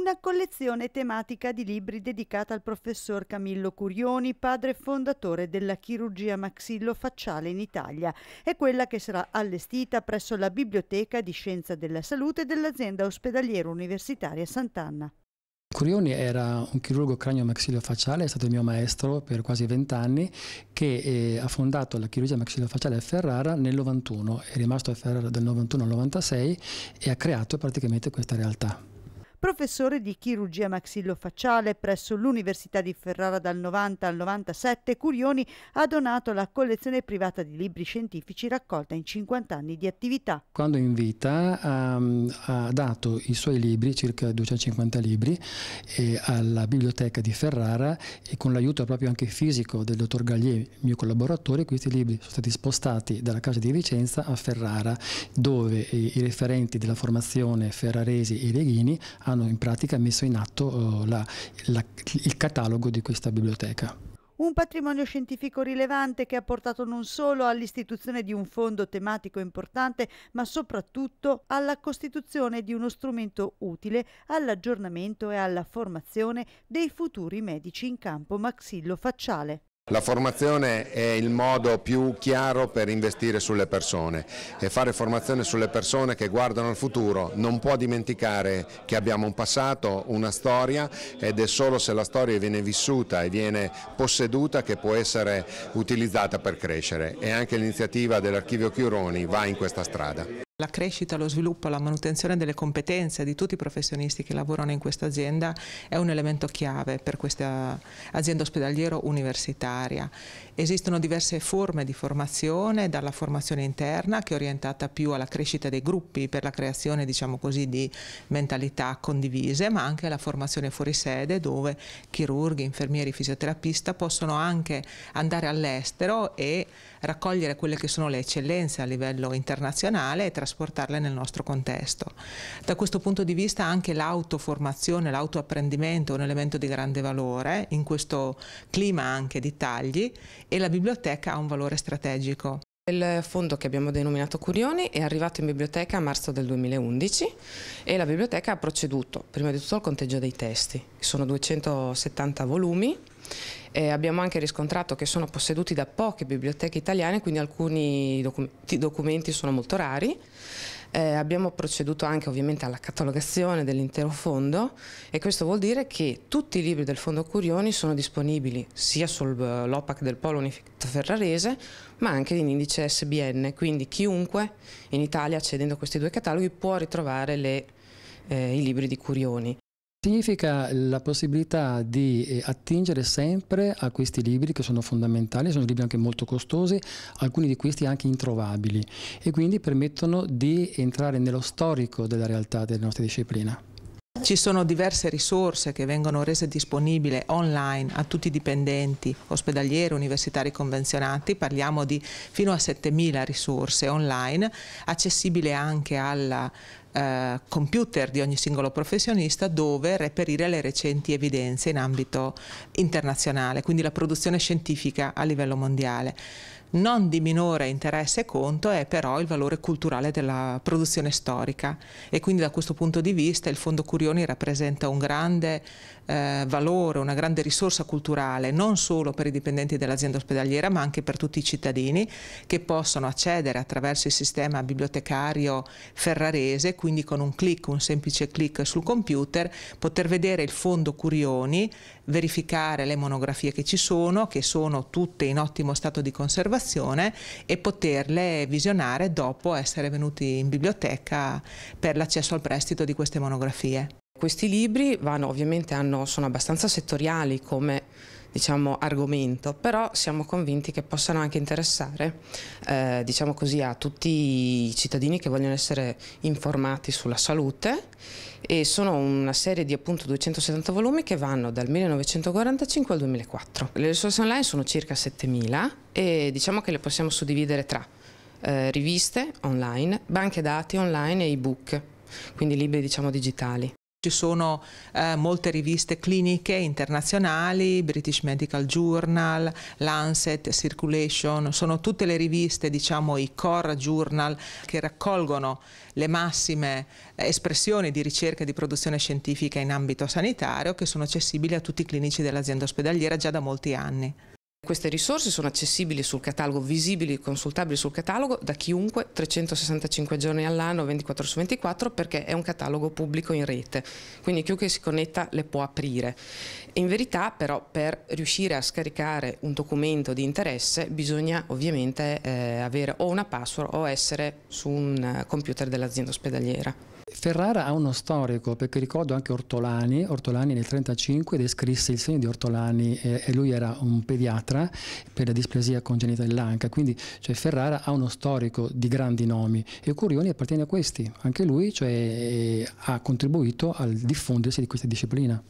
una collezione tematica di libri dedicata al professor Camillo Curioni, padre fondatore della chirurgia maxillofacciale in Italia. È quella che sarà allestita presso la Biblioteca di Scienza della Salute dell'azienda ospedaliera universitaria Sant'Anna. Curioni era un chirurgo cranio-maxillofacciale, è stato il mio maestro per quasi vent'anni, che eh, ha fondato la chirurgia maxillofacciale a Ferrara nel 91, è rimasto a Ferrara dal 91 al 96 e ha creato praticamente questa realtà professore di chirurgia maxillofacciale presso l'Università di Ferrara dal 90 al 97, Curioni ha donato la collezione privata di libri scientifici raccolta in 50 anni di attività. Quando in vita ha, ehm, ha dato i suoi libri, circa 250 libri, eh, alla biblioteca di Ferrara e con l'aiuto proprio anche fisico del dottor Gallier, mio collaboratore, questi libri sono stati spostati dalla casa di Vicenza a Ferrara, dove i, referenti della formazione ferraresi e reghini hanno hanno in pratica messo in atto eh, la, la, il catalogo di questa biblioteca. Un patrimonio scientifico rilevante che ha portato non solo all'istituzione di un fondo tematico importante, ma soprattutto alla costituzione di uno strumento utile all'aggiornamento e alla formazione dei futuri medici in campo maxillofacciale. La formazione è il modo più chiaro per investire sulle persone e fare formazione sulle persone che guardano al futuro non può dimenticare che abbiamo un passato, una storia ed è solo se la storia viene vissuta e viene posseduta che può essere utilizzata per crescere e anche l'iniziativa dell'Archivio Chiuroni va in questa strada. La crescita, lo sviluppo, la manutenzione delle competenze di tutti i professionisti che lavorano in questa azienda è un elemento chiave per questa azienda ospedaliero universitaria. Esistono diverse forme di formazione, dalla formazione interna che è orientata più alla crescita dei gruppi per la creazione diciamo così, di mentalità condivise, ma anche la formazione fuori sede dove chirurghi, infermieri, fisioterapista possono anche andare all'estero e raccogliere quelle che sono le eccellenze a livello internazionale e trasformare trasportarle nel nostro contesto. Da questo punto di vista anche l'autoformazione, l'autoapprendimento è un elemento di grande valore in questo clima anche di tagli e la biblioteca ha un valore strategico. Il fondo che abbiamo denominato Curioni è arrivato in biblioteca a marzo del 2011 e la biblioteca ha proceduto prima di tutto al conteggio dei testi, sono 270 volumi eh, abbiamo anche riscontrato che sono posseduti da poche biblioteche italiane, quindi alcuni documenti sono molto rari eh, abbiamo proceduto anche ovviamente alla catalogazione dell'intero fondo e questo vuol dire che tutti i libri del fondo Curioni sono disponibili sia sull'OPAC eh, del Polo Unificato Ferrarese ma anche in indice SBN, quindi chiunque in Italia accedendo a questi due cataloghi può ritrovare le, eh, i libri di Curioni. Significa la possibilità di eh, attingere sempre a questi libri che sono fondamentali, sono libri anche molto costosi, alcuni di questi anche introvabili e quindi permettono di entrare nello storico della realtà della nostra disciplina. Ci sono diverse risorse che vengono rese disponibili online a tutti i dipendenti, ospedalieri, universitari convenzionati, parliamo di fino a 7.000 risorse online, accessibile anche alla eh, computer di ogni singolo professionista dove reperire le recenti evidenze in ambito internazionale, quindi la produzione scientifica a livello mondiale. Non di minore interesse e conto è però il valore culturale della produzione storica e quindi da questo punto di vista il Fondo Curioni rappresenta un grande eh, valore, una grande risorsa culturale non solo per i dipendenti dell'azienda ospedaliera ma anche per tutti i cittadini che possono accedere attraverso il sistema bibliotecario ferrarese, quindi con un clic, un semplice clic sul computer, poter vedere il Fondo Curioni verificare le monografie che ci sono, che sono tutte in ottimo stato di conservazione e poterle visionare dopo essere venuti in biblioteca per l'accesso al prestito di queste monografie. Questi libri vanno, ovviamente hanno, sono abbastanza settoriali come diciamo, argomento, però siamo convinti che possano anche interessare eh, diciamo così, a tutti i cittadini che vogliono essere informati sulla salute e sono una serie di appunto 270 volumi che vanno dal 1945 al 2004. Le risorse online sono circa 7000 e diciamo che le possiamo suddividere tra eh, riviste online, banche dati online e ebook, quindi libri diciamo digitali. Ci sono eh, molte riviste cliniche internazionali, British Medical Journal, Lancet, Circulation, sono tutte le riviste, diciamo i core journal, che raccolgono le massime eh, espressioni di ricerca e di produzione scientifica in ambito sanitario che sono accessibili a tutti i clinici dell'azienda ospedaliera già da molti anni. Queste risorse sono accessibili sul catalogo, visibili, e consultabili sul catalogo da chiunque 365 giorni all'anno, 24 su 24 perché è un catalogo pubblico in rete, quindi chiunque si connetta le può aprire. In verità però per riuscire a scaricare un documento di interesse bisogna ovviamente eh, avere o una password o essere su un eh, computer dell'azienda ospedaliera. Ferrara ha uno storico, perché ricordo anche Ortolani, Ortolani nel 1935 descrisse il segno di Ortolani eh, e lui era un pediatra per la displasia congenita dell'anca, quindi cioè, Ferrara ha uno storico di grandi nomi e Curioni appartiene a questi, anche lui cioè, eh, ha contribuito al diffondersi di questa disciplina.